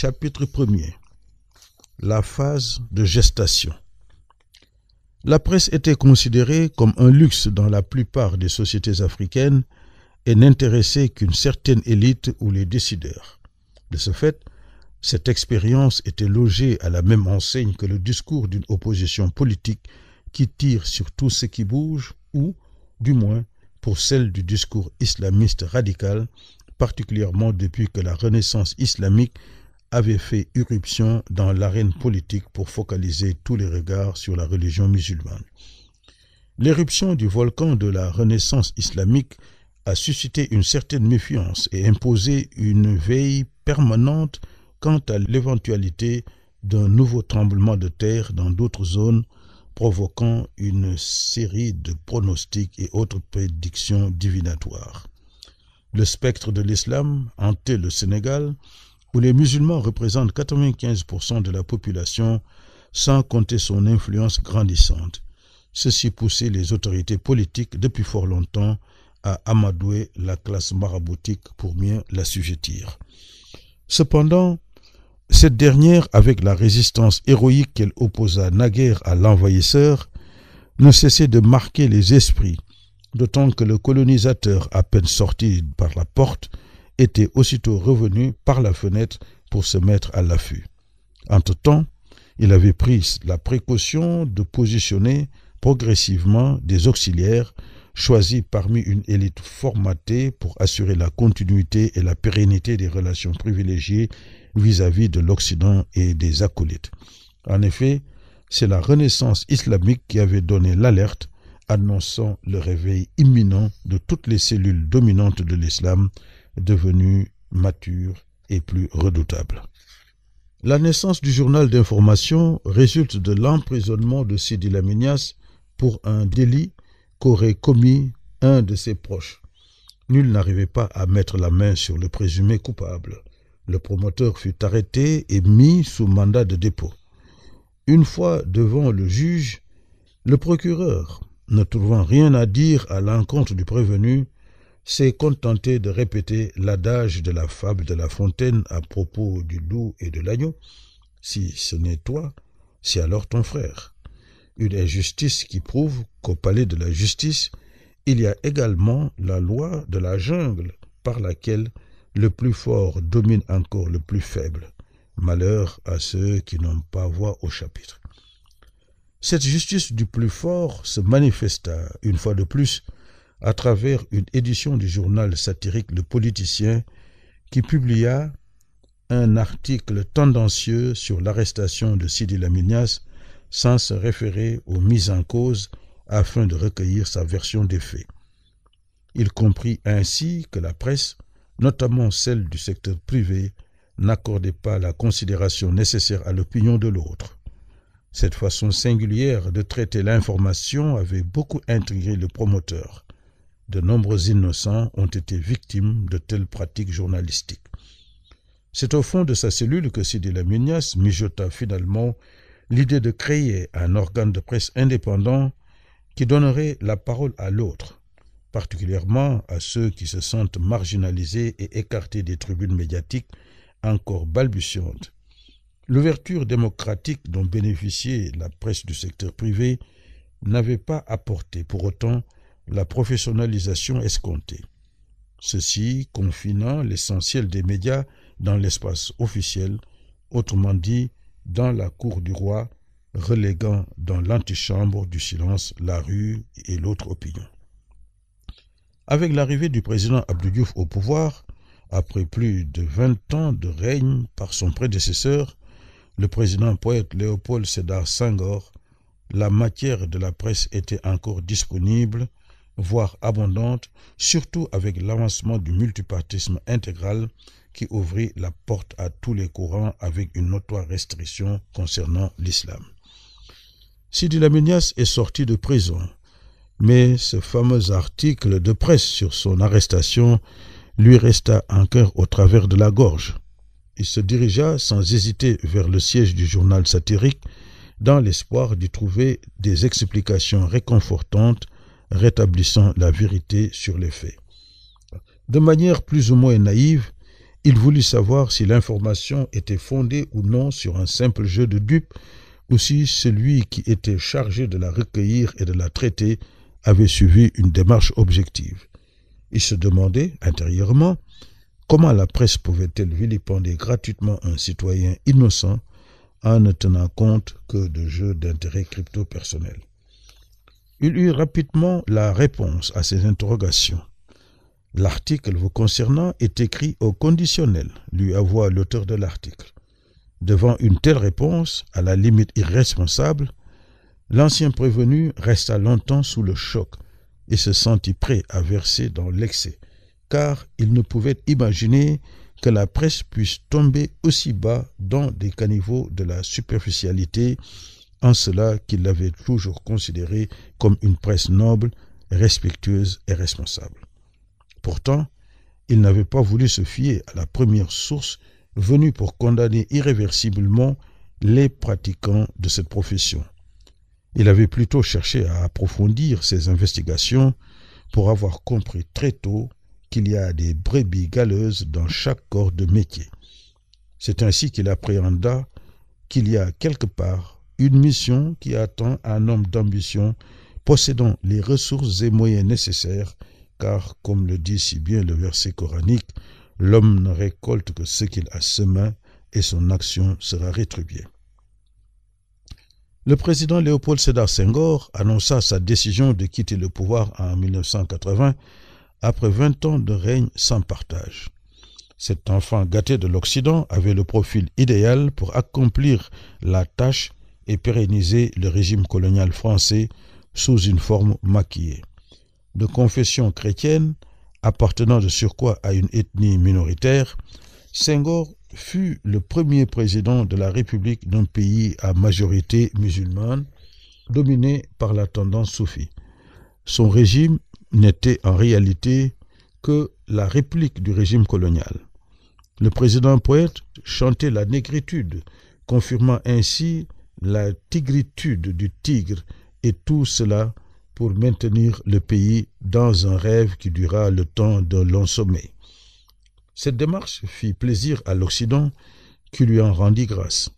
Chapitre 1 La phase de gestation. La presse était considérée comme un luxe dans la plupart des sociétés africaines et n'intéressait qu'une certaine élite ou les décideurs. De ce fait, cette expérience était logée à la même enseigne que le discours d'une opposition politique qui tire sur tout ce qui bouge ou, du moins, pour celle du discours islamiste radical, particulièrement depuis que la Renaissance islamique avait fait irruption dans l'arène politique pour focaliser tous les regards sur la religion musulmane. L'éruption du volcan de la Renaissance islamique a suscité une certaine méfiance et imposé une veille permanente quant à l'éventualité d'un nouveau tremblement de terre dans d'autres zones, provoquant une série de pronostics et autres prédictions divinatoires. Le spectre de l'islam hantait le Sénégal, où les musulmans représentent 95% de la population, sans compter son influence grandissante. Ceci poussait les autorités politiques depuis fort longtemps à amadouer la classe maraboutique pour mieux l'assujettir. Cependant, cette dernière, avec la résistance héroïque qu'elle opposa naguère à l'envahisseur, ne cessait de marquer les esprits, d'autant que le colonisateur, à peine sorti par la porte, était aussitôt revenu par la fenêtre pour se mettre à l'affût. Entre-temps, il avait pris la précaution de positionner progressivement des auxiliaires choisis parmi une élite formatée pour assurer la continuité et la pérennité des relations privilégiées vis-à-vis de l'Occident et des acolytes. En effet, c'est la Renaissance islamique qui avait donné l'alerte annonçant le réveil imminent de toutes les cellules dominantes de l'islam devenu mature et plus redoutable. La naissance du journal d'information résulte de l'emprisonnement de Sidi Lamignas pour un délit qu'aurait commis un de ses proches. Nul n'arrivait pas à mettre la main sur le présumé coupable. Le promoteur fut arrêté et mis sous mandat de dépôt. Une fois devant le juge, le procureur, ne trouvant rien à dire à l'encontre du prévenu, s'est contenté de répéter l'adage de la fable de la fontaine à propos du loup et de l'agneau. Si ce n'est toi, c'est alors ton frère. Une injustice qui prouve qu'au palais de la justice, il y a également la loi de la jungle par laquelle le plus fort domine encore le plus faible. Malheur à ceux qui n'ont pas voix au chapitre. Cette justice du plus fort se manifesta, une fois de plus, à travers une édition du journal satirique Le Politicien qui publia un article tendancieux sur l'arrestation de Sidi Lamignas sans se référer aux mises en cause afin de recueillir sa version des faits. Il comprit ainsi que la presse, notamment celle du secteur privé, n'accordait pas la considération nécessaire à l'opinion de l'autre. Cette façon singulière de traiter l'information avait beaucoup intrigué le promoteur de nombreux innocents ont été victimes de telles pratiques journalistiques. C'est au fond de sa cellule que Sidi Lamignas mijota finalement l'idée de créer un organe de presse indépendant qui donnerait la parole à l'autre, particulièrement à ceux qui se sentent marginalisés et écartés des tribunes médiatiques encore balbutiantes. L'ouverture démocratique dont bénéficiait la presse du secteur privé n'avait pas apporté pour autant la professionnalisation escomptée. Ceci confinant l'essentiel des médias dans l'espace officiel, autrement dit dans la cour du roi, reléguant dans l'antichambre du silence la rue et l'autre opinion. Avec l'arrivée du président Abdou Diouf au pouvoir, après plus de vingt ans de règne par son prédécesseur, le président poète Léopold Sédar Senghor, la matière de la presse était encore disponible voire abondante, surtout avec l'avancement du multipartisme intégral qui ouvrit la porte à tous les courants avec une notoire restriction concernant l'islam. Sidi Laminias est sorti de prison, mais ce fameux article de presse sur son arrestation lui resta encore au travers de la gorge. Il se dirigea sans hésiter vers le siège du journal satirique dans l'espoir d'y trouver des explications réconfortantes rétablissant la vérité sur les faits. De manière plus ou moins naïve, il voulut savoir si l'information était fondée ou non sur un simple jeu de dupes, ou si celui qui était chargé de la recueillir et de la traiter avait suivi une démarche objective. Il se demandait intérieurement comment la presse pouvait-elle vilipender gratuitement un citoyen innocent en ne tenant compte que de jeux d'intérêt crypto-personnel. Il eut rapidement la réponse à ses interrogations. L'article vous concernant est écrit au conditionnel, lui avoua l'auteur de l'article. Devant une telle réponse, à la limite irresponsable, l'ancien prévenu resta longtemps sous le choc et se sentit prêt à verser dans l'excès, car il ne pouvait imaginer que la presse puisse tomber aussi bas dans des caniveaux de la superficialité en cela qu'il l'avait toujours considéré comme une presse noble, respectueuse et responsable. Pourtant, il n'avait pas voulu se fier à la première source venue pour condamner irréversiblement les pratiquants de cette profession. Il avait plutôt cherché à approfondir ses investigations pour avoir compris très tôt qu'il y a des brebis galeuses dans chaque corps de métier. C'est ainsi qu'il appréhenda qu'il y a quelque part une mission qui attend un homme d'ambition possédant les ressources et moyens nécessaires, car, comme le dit si bien le verset coranique, l'homme ne récolte que ce qu'il a semé et son action sera rétribuée. Le président Léopold Sédar Senghor annonça sa décision de quitter le pouvoir en 1980 après 20 ans de règne sans partage. Cet enfant gâté de l'Occident avait le profil idéal pour accomplir la tâche et pérenniser le régime colonial français sous une forme maquillée. De confession chrétienne, appartenant de surcroît à une ethnie minoritaire, Senghor fut le premier président de la République d'un pays à majorité musulmane, dominé par la tendance soufie. Son régime n'était en réalité que la réplique du régime colonial. Le président poète chantait la négritude, confirmant ainsi la tigritude du tigre et tout cela pour maintenir le pays dans un rêve qui dura le temps d'un long sommet. Cette démarche fit plaisir à l'Occident qui lui en rendit grâce.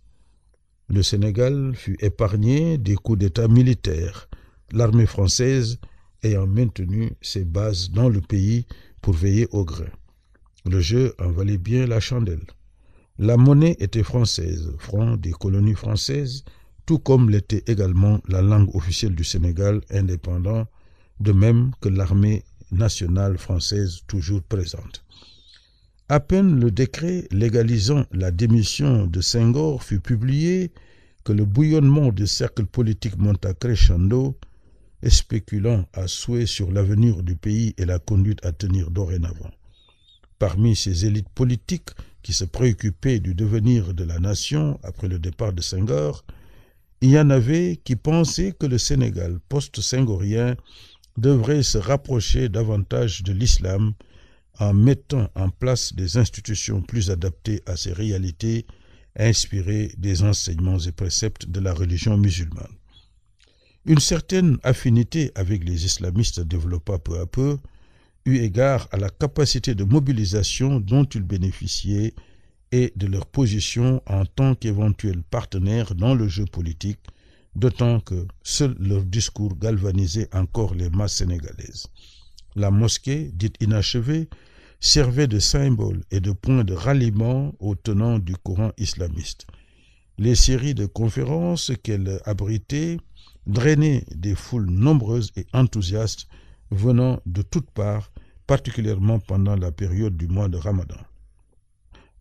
Le Sénégal fut épargné des coups d'État militaires, l'armée française ayant maintenu ses bases dans le pays pour veiller au grain. Le jeu en valait bien la chandelle. La monnaie était française, front des colonies françaises, tout comme l'était également la langue officielle du Sénégal indépendant, de même que l'armée nationale française toujours présente. À peine le décret légalisant la démission de Senghor fut publié que le bouillonnement du cercle politique monta crescendo et spéculant à souhait sur l'avenir du pays et la conduite à tenir dorénavant parmi ces élites politiques qui se préoccupaient du devenir de la nation après le départ de Senghor, il y en avait qui pensaient que le Sénégal post-senghorien devrait se rapprocher davantage de l'islam en mettant en place des institutions plus adaptées à ces réalités inspirées des enseignements et préceptes de la religion musulmane. Une certaine affinité avec les islamistes développa peu à peu, eu égard à la capacité de mobilisation dont ils bénéficiaient et de leur position en tant qu'éventuels partenaires dans le jeu politique, d'autant que seul leur discours galvanisait encore les masses sénégalaises. La mosquée, dite inachevée, servait de symbole et de point de ralliement aux tenants du courant islamiste. Les séries de conférences qu'elle abritait drainaient des foules nombreuses et enthousiastes venant de toutes parts, particulièrement pendant la période du mois de Ramadan.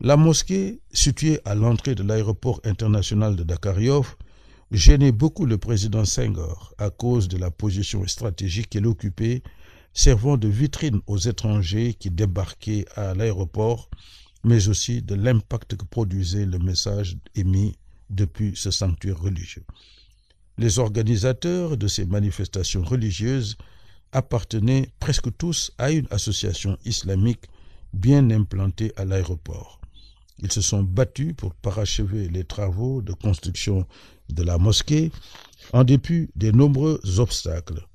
La mosquée, située à l'entrée de l'aéroport international de Dakariov, gênait beaucoup le président Senghor à cause de la position stratégique qu'elle occupait, servant de vitrine aux étrangers qui débarquaient à l'aéroport, mais aussi de l'impact que produisait le message émis depuis ce sanctuaire religieux. Les organisateurs de ces manifestations religieuses appartenaient presque tous à une association islamique bien implantée à l'aéroport. Ils se sont battus pour parachever les travaux de construction de la mosquée en dépit des nombreux obstacles.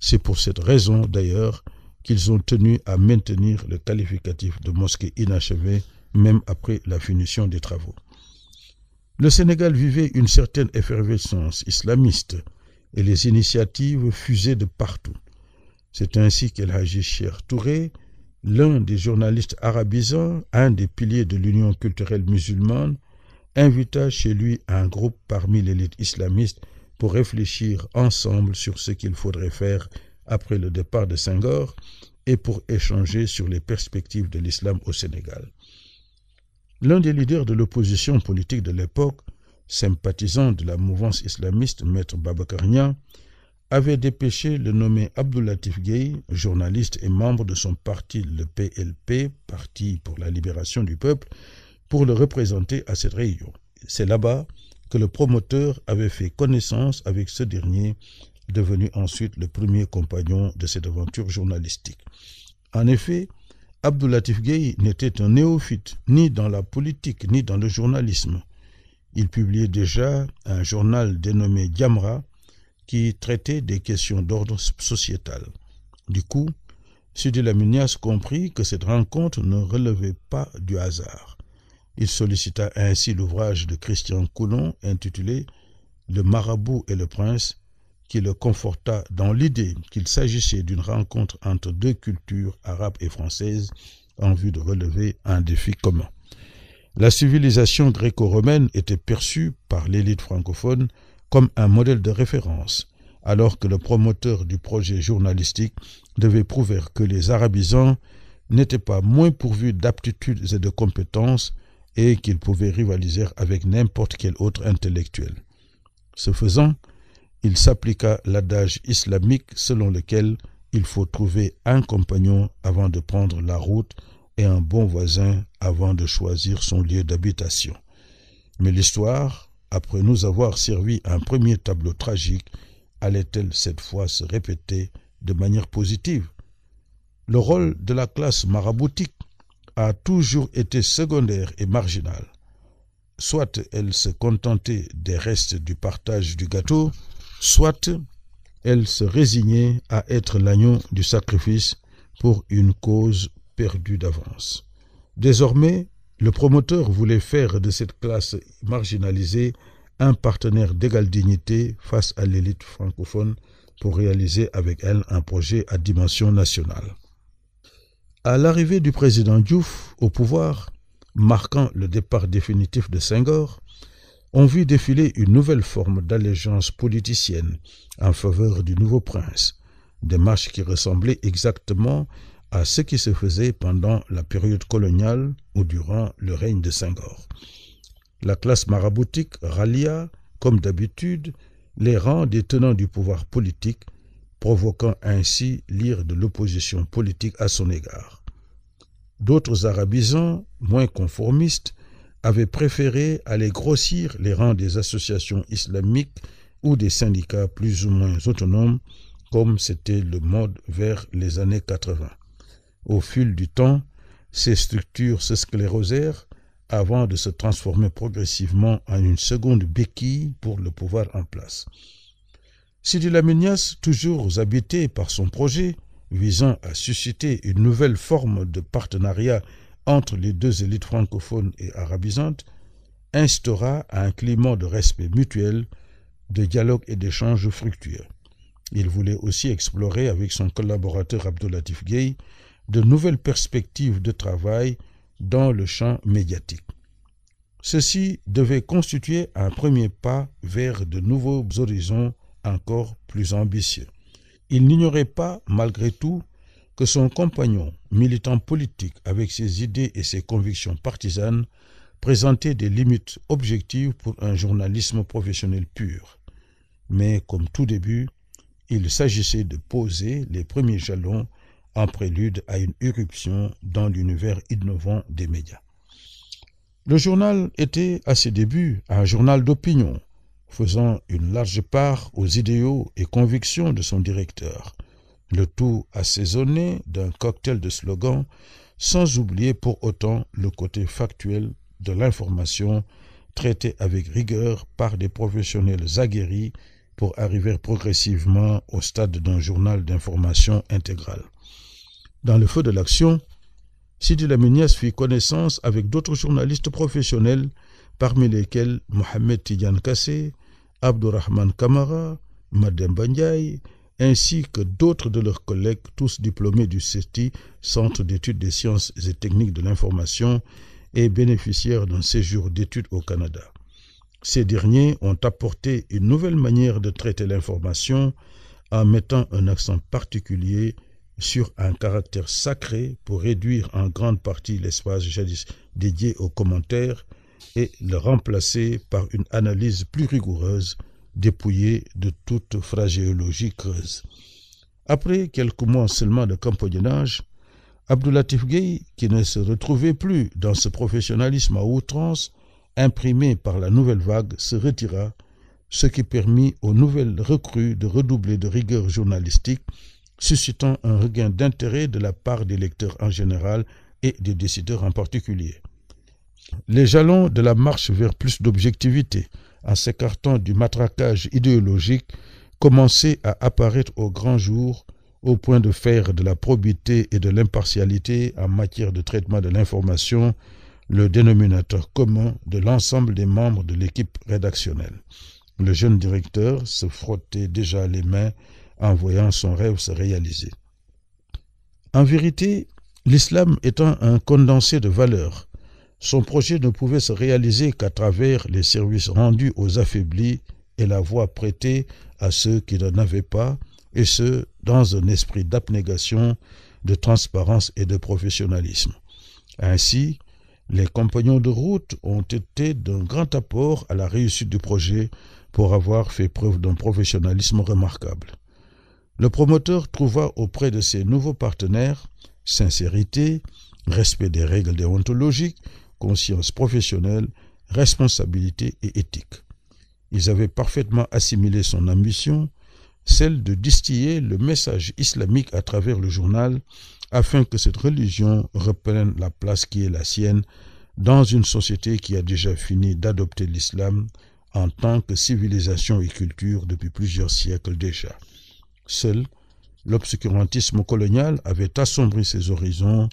C'est pour cette raison d'ailleurs qu'ils ont tenu à maintenir le qualificatif de mosquée inachevée même après la finition des travaux. Le Sénégal vivait une certaine effervescence islamiste et les initiatives fusaient de partout. C'est ainsi qu'El Haji Touré, l'un des journalistes arabisants, un des piliers de l'Union culturelle musulmane, invita chez lui un groupe parmi l'élite islamiste pour réfléchir ensemble sur ce qu'il faudrait faire après le départ de Senghor et pour échanger sur les perspectives de l'islam au Sénégal. L'un des leaders de l'opposition politique de l'époque, sympathisant de la mouvance islamiste, Maître Babakarnia, avait dépêché le nommé Abdoulatif Gay, journaliste et membre de son parti, le PLP, Parti pour la libération du peuple, pour le représenter à cette réunion. C'est là-bas que le promoteur avait fait connaissance avec ce dernier, devenu ensuite le premier compagnon de cette aventure journalistique. En effet, Abdoulatif Gay n'était un néophyte, ni dans la politique, ni dans le journalisme. Il publiait déjà un journal dénommé Diamra, qui traitait des questions d'ordre sociétal. Du coup, Sidi Lamunias comprit que cette rencontre ne relevait pas du hasard. Il sollicita ainsi l'ouvrage de Christian Coulon intitulé Le marabout et le prince, qui le conforta dans l'idée qu'il s'agissait d'une rencontre entre deux cultures arabes et françaises en vue de relever un défi commun. La civilisation gréco-romaine était perçue par l'élite francophone comme un modèle de référence, alors que le promoteur du projet journalistique devait prouver que les arabisans n'étaient pas moins pourvus d'aptitudes et de compétences et qu'ils pouvaient rivaliser avec n'importe quel autre intellectuel. Ce faisant, il s'appliqua l'adage islamique selon lequel il faut trouver un compagnon avant de prendre la route et un bon voisin avant de choisir son lieu d'habitation. Mais l'histoire après nous avoir servi un premier tableau tragique, allait-elle cette fois se répéter de manière positive Le rôle de la classe maraboutique a toujours été secondaire et marginal. Soit elle se contentait des restes du partage du gâteau, soit elle se résignait à être l'agneau du sacrifice pour une cause perdue d'avance. Désormais, le promoteur voulait faire de cette classe marginalisée un partenaire d'égale dignité face à l'élite francophone pour réaliser avec elle un projet à dimension nationale. À l'arrivée du président Diouf au pouvoir, marquant le départ définitif de Senghor, on vit défiler une nouvelle forme d'allégeance politicienne en faveur du nouveau prince, démarche qui ressemblait exactement à ce qui se faisait pendant la période coloniale ou durant le règne de Senghor. La classe maraboutique rallia, comme d'habitude, les rangs des tenants du pouvoir politique, provoquant ainsi l'ire de l'opposition politique à son égard. D'autres arabisans, moins conformistes, avaient préféré aller grossir les rangs des associations islamiques ou des syndicats plus ou moins autonomes, comme c'était le mode vers les années 80. Au fil du temps, ces structures se sclérosèrent avant de se transformer progressivement en une seconde béquille pour le pouvoir en place. Sidilaminas, toujours habité par son projet visant à susciter une nouvelle forme de partenariat entre les deux élites francophones et arabisantes, instaura un climat de respect mutuel, de dialogue et d'échange fructueux. Il voulait aussi explorer avec son collaborateur Abdoulatif Gueye de nouvelles perspectives de travail dans le champ médiatique. Ceci devait constituer un premier pas vers de nouveaux horizons encore plus ambitieux. Il n'ignorait pas, malgré tout, que son compagnon, militant politique avec ses idées et ses convictions partisanes, présentait des limites objectives pour un journalisme professionnel pur. Mais comme tout début, il s'agissait de poser les premiers jalons en prélude à une irruption dans l'univers innovant des médias. Le journal était à ses débuts un journal d'opinion, faisant une large part aux idéaux et convictions de son directeur, le tout assaisonné d'un cocktail de slogans, sans oublier pour autant le côté factuel de l'information traité avec rigueur par des professionnels aguerris pour arriver progressivement au stade d'un journal d'information intégrale. Dans le feu de l'action, Sidi Laminias fit connaissance avec d'autres journalistes professionnels, parmi lesquels Mohamed Tidiane Kassé, Abdurrahman Kamara, Madame Bandiaï, ainsi que d'autres de leurs collègues, tous diplômés du CETI, Centre d'études des sciences et techniques de l'information, et bénéficiaires d'un séjour d'études au Canada. Ces derniers ont apporté une nouvelle manière de traiter l'information en mettant un accent particulier sur un caractère sacré pour réduire en grande partie l'espace jadis dédié aux commentaires et le remplacer par une analyse plus rigoureuse, dépouillée de toute phraséologie creuse. Après quelques mois seulement de compagnonnage, Abdoulatif Gueye, qui ne se retrouvait plus dans ce professionnalisme à outrance imprimé par la nouvelle vague, se retira, ce qui permit aux nouvelles recrues de redoubler de rigueur journalistique suscitant un regain d'intérêt de la part des lecteurs en général et des décideurs en particulier. Les jalons de la marche vers plus d'objectivité, en s'écartant du matraquage idéologique, commençaient à apparaître au grand jour au point de faire de la probité et de l'impartialité en matière de traitement de l'information le dénominateur commun de l'ensemble des membres de l'équipe rédactionnelle. Le jeune directeur se frottait déjà les mains en voyant son rêve se réaliser. En vérité, l'islam étant un condensé de valeurs, son projet ne pouvait se réaliser qu'à travers les services rendus aux affaiblis et la voix prêtée à ceux qui n'en avaient pas, et ce, dans un esprit d'abnégation, de transparence et de professionnalisme. Ainsi, les compagnons de route ont été d'un grand apport à la réussite du projet pour avoir fait preuve d'un professionnalisme remarquable le promoteur trouva auprès de ses nouveaux partenaires sincérité, respect des règles déontologiques, conscience professionnelle, responsabilité et éthique. Ils avaient parfaitement assimilé son ambition, celle de distiller le message islamique à travers le journal, afin que cette religion reprenne la place qui est la sienne dans une société qui a déjà fini d'adopter l'islam en tant que civilisation et culture depuis plusieurs siècles déjà seul, l'obscurantisme colonial avait assombri ses horizons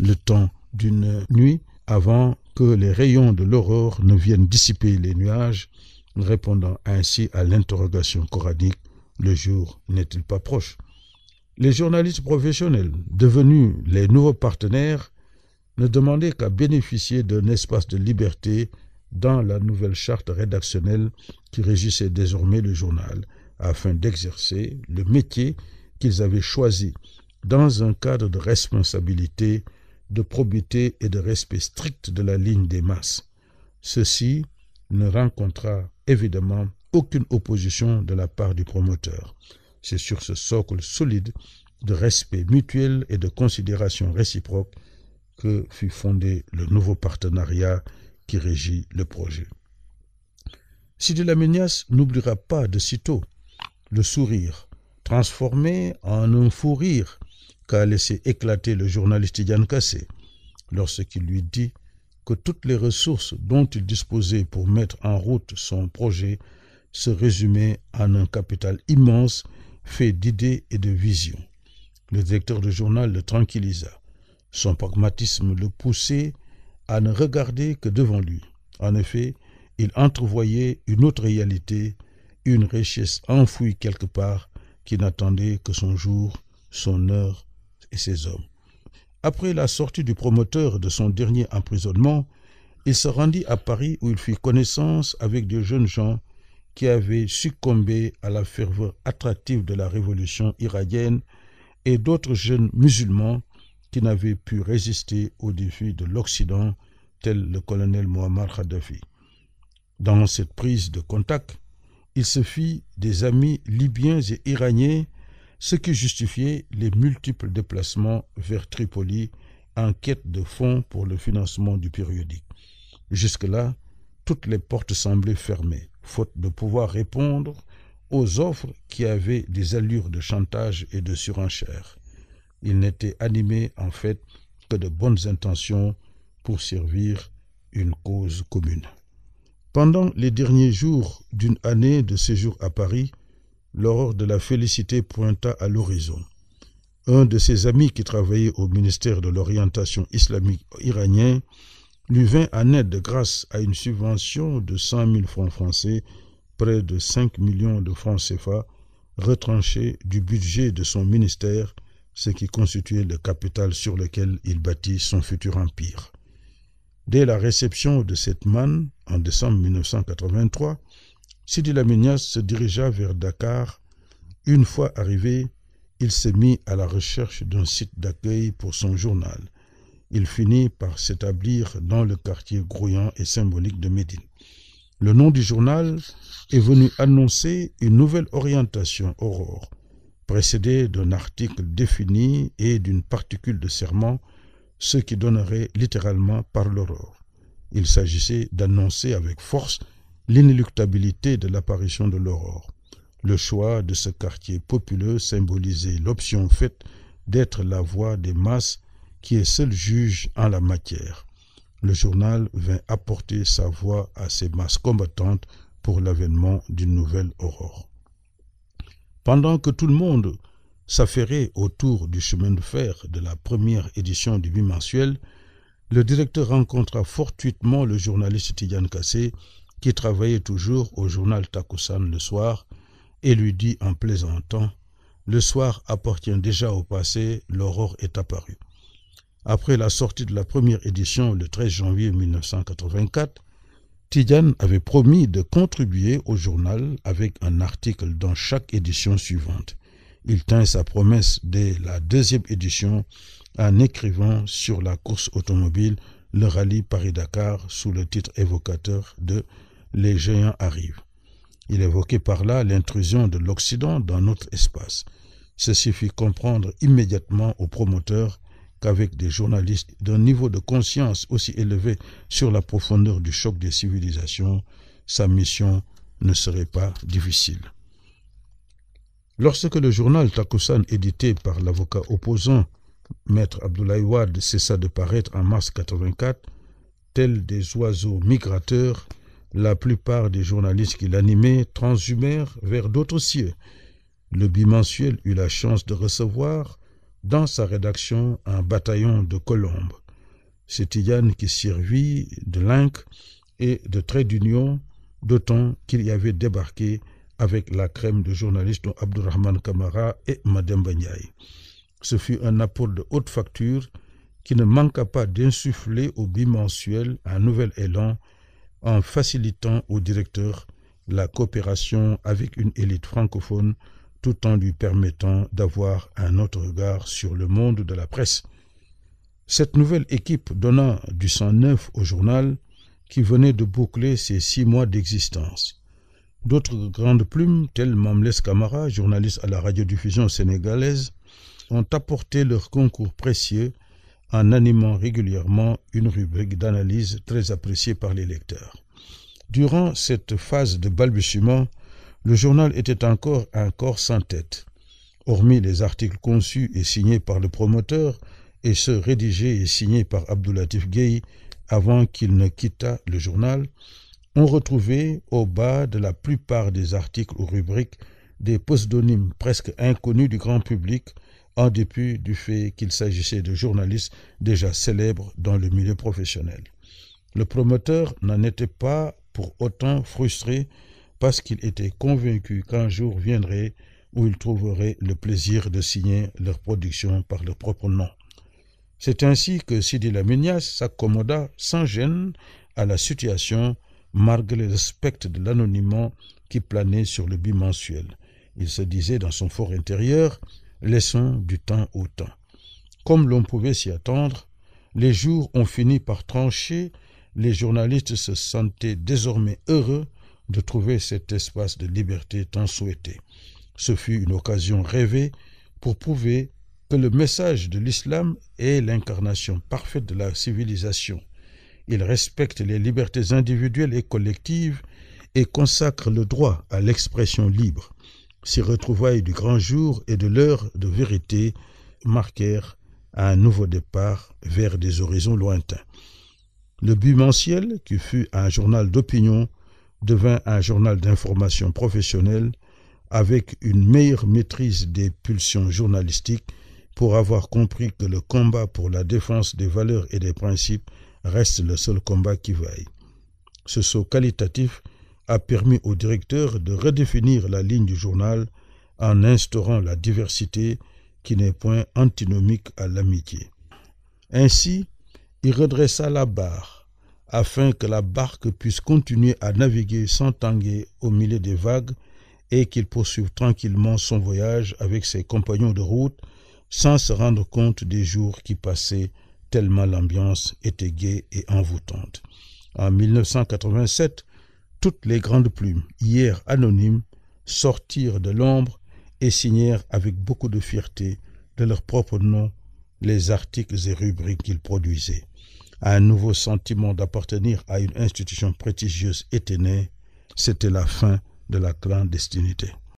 le temps d'une nuit avant que les rayons de l'aurore ne viennent dissiper les nuages, répondant ainsi à l'interrogation coranique le jour n'est-il pas proche Les journalistes professionnels, devenus les nouveaux partenaires, ne demandaient qu'à bénéficier d'un espace de liberté dans la nouvelle charte rédactionnelle qui régissait désormais le journal, afin d'exercer le métier qu'ils avaient choisi dans un cadre de responsabilité, de probité et de respect strict de la ligne des masses. Ceci ne rencontra évidemment aucune opposition de la part du promoteur. C'est sur ce socle solide de respect mutuel et de considération réciproque que fut fondé le nouveau partenariat qui régit le projet. la n'oubliera pas de sitôt le sourire, transformé en un fou rire qu'a laissé éclater le journaliste Yann Cassé, lorsqu'il lui dit que toutes les ressources dont il disposait pour mettre en route son projet se résumaient en un capital immense fait d'idées et de visions. Le directeur de journal le tranquillisa. Son pragmatisme le poussait à ne regarder que devant lui. En effet, il entrevoyait une autre réalité une richesse enfouie quelque part qui n'attendait que son jour, son heure et ses hommes. Après la sortie du promoteur de son dernier emprisonnement, il se rendit à Paris où il fit connaissance avec de jeunes gens qui avaient succombé à la ferveur attractive de la révolution iranienne et d'autres jeunes musulmans qui n'avaient pu résister aux défis de l'Occident, tel le colonel Muammar Kadhafi. Dans cette prise de contact, il se fit des amis libyens et iraniens, ce qui justifiait les multiples déplacements vers Tripoli en quête de fonds pour le financement du périodique. Jusque-là, toutes les portes semblaient fermées, faute de pouvoir répondre aux offres qui avaient des allures de chantage et de surenchère. Il n'était animé en fait que de bonnes intentions pour servir une cause commune. Pendant les derniers jours d'une année de séjour à Paris, l'aurore de la félicité pointa à l'horizon. Un de ses amis qui travaillait au ministère de l'orientation islamique iranien lui vint en aide grâce à une subvention de 100 000 francs français, près de 5 millions de francs CFA, retranchés du budget de son ministère, ce qui constituait le capital sur lequel il bâtit son futur empire. Dès la réception de cette manne, en décembre 1983, Sidi Lamignas se dirigea vers Dakar. Une fois arrivé, il s'est mis à la recherche d'un site d'accueil pour son journal. Il finit par s'établir dans le quartier grouillant et symbolique de Médine. Le nom du journal est venu annoncer une nouvelle orientation aurore, précédée d'un article défini et d'une particule de serment, ce qui donnerait littéralement par l'aurore. Il s'agissait d'annoncer avec force l'inéluctabilité de l'apparition de l'aurore. Le choix de ce quartier populeux symbolisait l'option faite d'être la voix des masses qui est seule juge en la matière. Le journal vint apporter sa voix à ces masses combattantes pour l'avènement d'une nouvelle aurore. Pendant que tout le monde s'affairait autour du chemin de fer de la première édition du bimensuel, le directeur rencontra fortuitement le journaliste Tidiane Kassé, qui travaillait toujours au journal Takusan le soir, et lui dit en plaisantant Le soir appartient déjà au passé, l'aurore est apparue. Après la sortie de la première édition le 13 janvier 1984, Tidiane avait promis de contribuer au journal avec un article dans chaque édition suivante il tint sa promesse dès la deuxième édition en écrivant sur la course automobile le rallye Paris-Dakar sous le titre évocateur de Les géants arrivent. Il évoquait par là l'intrusion de l'Occident dans notre espace. Ceci fit comprendre immédiatement aux promoteurs qu'avec des journalistes d'un niveau de conscience aussi élevé sur la profondeur du choc des civilisations, sa mission ne serait pas difficile. Lorsque le journal Takusan, édité par l'avocat opposant Maître Abdoulaye Wad, cessa de paraître en mars 84, tel des oiseaux migrateurs, la plupart des journalistes qui l'animaient transhumèrent vers d'autres cieux. Le bimensuel eut la chance de recevoir, dans sa rédaction, un bataillon de colombes. C'est Yann qui servit de link et de trait d'union, d'autant qu'il y avait débarqué avec la crème de journalistes dont Abdurrahman Kamara et Madame Banyai, Ce fut un apport de haute facture qui ne manqua pas d'insuffler au bimensuel un nouvel élan en facilitant au directeur la coopération avec une élite francophone tout en lui permettant d'avoir un autre regard sur le monde de la presse. Cette nouvelle équipe donna du sang neuf au journal qui venait de boucler ses six mois d'existence. D'autres grandes plumes, telles Mamles Camara, journaliste à la radiodiffusion sénégalaise, ont apporté leur concours précieux en animant régulièrement une rubrique d'analyse très appréciée par les lecteurs. Durant cette phase de balbutiement, le journal était encore un corps sans tête. Hormis les articles conçus et signés par le promoteur, et ceux rédigés et signés par Abdoulatif Gueye avant qu'il ne quittât le journal, on retrouvait au bas de la plupart des articles ou rubriques des pseudonymes presque inconnus du grand public en dépit du fait qu'il s'agissait de journalistes déjà célèbres dans le milieu professionnel. Le promoteur n'en était pas pour autant frustré parce qu'il était convaincu qu'un jour viendrait où il trouverait le plaisir de signer leur production par leur propre nom. C'est ainsi que Sidi Lamignas s'accommoda sans gêne à la situation malgré le respect de l'anonymat qui planait sur le bimensuel. Il se disait dans son fort intérieur, laissons du temps au temps. Comme l'on pouvait s'y attendre, les jours ont fini par trancher, les journalistes se sentaient désormais heureux de trouver cet espace de liberté tant souhaité. Ce fut une occasion rêvée pour prouver que le message de l'islam est l'incarnation parfaite de la civilisation, il respecte les libertés individuelles et collectives et consacre le droit à l'expression libre. Ces retrouvailles du grand jour et de l'heure de vérité marquèrent un nouveau départ vers des horizons lointains. Le mensuel, qui fut un journal d'opinion, devint un journal d'information professionnelle avec une meilleure maîtrise des pulsions journalistiques pour avoir compris que le combat pour la défense des valeurs et des principes reste le seul combat qui vaille. Ce saut qualitatif a permis au directeur de redéfinir la ligne du journal en instaurant la diversité qui n'est point antinomique à l'amitié. Ainsi, il redressa la barre afin que la barque puisse continuer à naviguer sans tanguer au milieu des vagues et qu'il poursuive tranquillement son voyage avec ses compagnons de route sans se rendre compte des jours qui passaient tellement l'ambiance était gaie et envoûtante. En 1987, toutes les grandes plumes, hier anonymes, sortirent de l'ombre et signèrent avec beaucoup de fierté de leur propre nom les articles et rubriques qu'ils produisaient. Un nouveau sentiment d'appartenir à une institution prestigieuse était né, c'était la fin de la clandestinité.